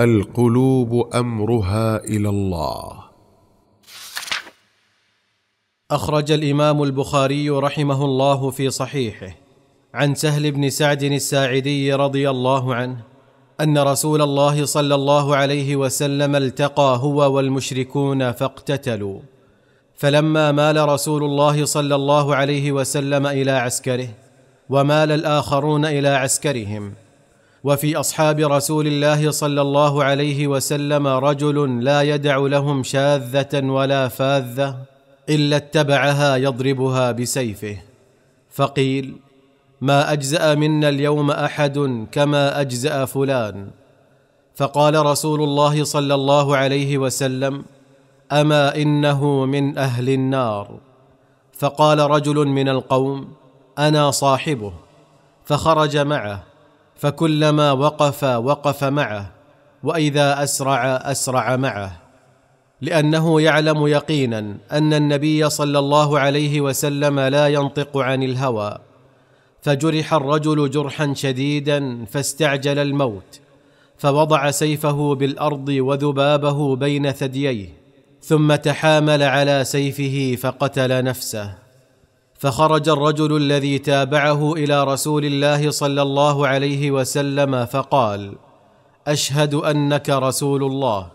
القلوب امرها الى الله اخرج الامام البخاري رحمه الله في صحيحه عن سهل بن سعد الساعدي رضي الله عنه ان رسول الله صلى الله عليه وسلم التقى هو والمشركون فاقتتلوا فلما مال رسول الله صلى الله عليه وسلم الى عسكره ومال الاخرون الى عسكرهم وفي اصحاب رسول الله صلى الله عليه وسلم رجل لا يدع لهم شاذه ولا فاذه الا اتبعها يضربها بسيفه فقيل ما اجزا منا اليوم احد كما اجزا فلان فقال رسول الله صلى الله عليه وسلم اما انه من اهل النار فقال رجل من القوم انا صاحبه فخرج معه فكلما وقف وقف معه واذا اسرع اسرع معه لانه يعلم يقينا ان النبي صلى الله عليه وسلم لا ينطق عن الهوى فجرح الرجل جرحا شديدا فاستعجل الموت فوضع سيفه بالارض وذبابه بين ثدييه ثم تحامل على سيفه فقتل نفسه فخرج الرجل الذي تابعه الى رسول الله صلى الله عليه وسلم فقال اشهد انك رسول الله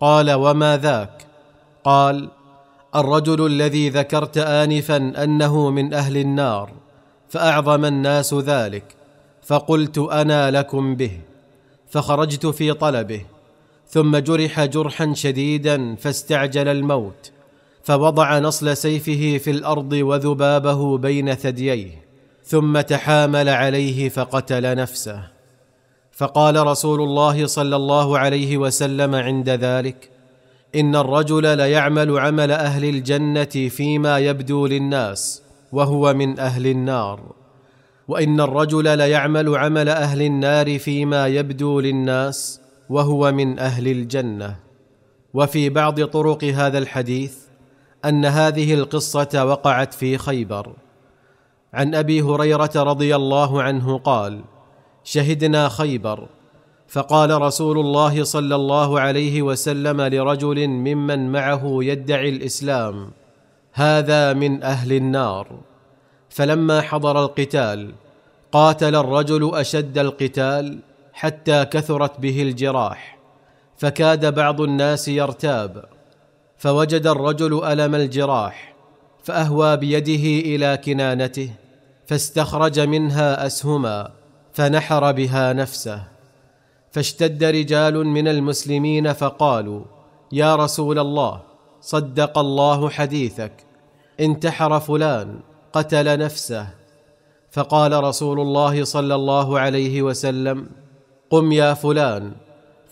قال وما ذاك قال الرجل الذي ذكرت انفا انه من اهل النار فاعظم الناس ذلك فقلت انا لكم به فخرجت في طلبه ثم جرح جرحا شديدا فاستعجل الموت فوضع نصل سيفه في الارض وذبابه بين ثدييه ثم تحامل عليه فقتل نفسه فقال رسول الله صلى الله عليه وسلم عند ذلك ان الرجل ليعمل عمل اهل الجنه فيما يبدو للناس وهو من اهل النار وان الرجل ليعمل عمل اهل النار فيما يبدو للناس وهو من اهل الجنه وفي بعض طرق هذا الحديث ان هذه القصه وقعت في خيبر عن ابي هريره رضي الله عنه قال شهدنا خيبر فقال رسول الله صلى الله عليه وسلم لرجل ممن معه يدعي الاسلام هذا من اهل النار فلما حضر القتال قاتل الرجل اشد القتال حتى كثرت به الجراح فكاد بعض الناس يرتاب فوجد الرجل الم الجراح فاهوى بيده الى كنانته فاستخرج منها اسهما فنحر بها نفسه فاشتد رجال من المسلمين فقالوا يا رسول الله صدق الله حديثك انتحر فلان قتل نفسه فقال رسول الله صلى الله عليه وسلم قم يا فلان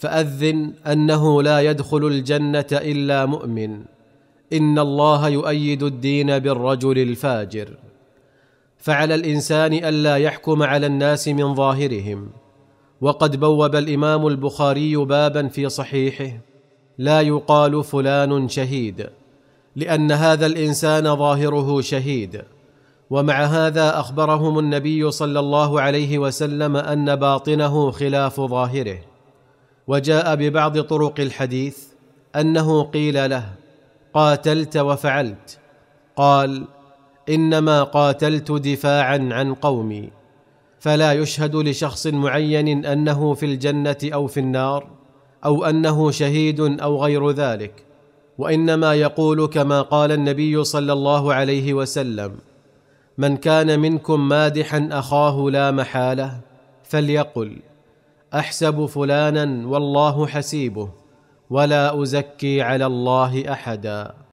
فاذن انه لا يدخل الجنه الا مؤمن ان الله يؤيد الدين بالرجل الفاجر فعلى الانسان الا يحكم على الناس من ظاهرهم وقد بوب الامام البخاري بابا في صحيحه لا يقال فلان شهيد لان هذا الانسان ظاهره شهيد ومع هذا اخبرهم النبي صلى الله عليه وسلم ان باطنه خلاف ظاهره وجاء ببعض طرق الحديث انه قيل له قاتلت وفعلت قال انما قاتلت دفاعا عن قومي فلا يشهد لشخص معين انه في الجنه او في النار او انه شهيد او غير ذلك وانما يقول كما قال النبي صلى الله عليه وسلم من كان منكم مادحا اخاه لا محاله فليقل احسب فلانا والله حسيبه ولا ازكي على الله احدا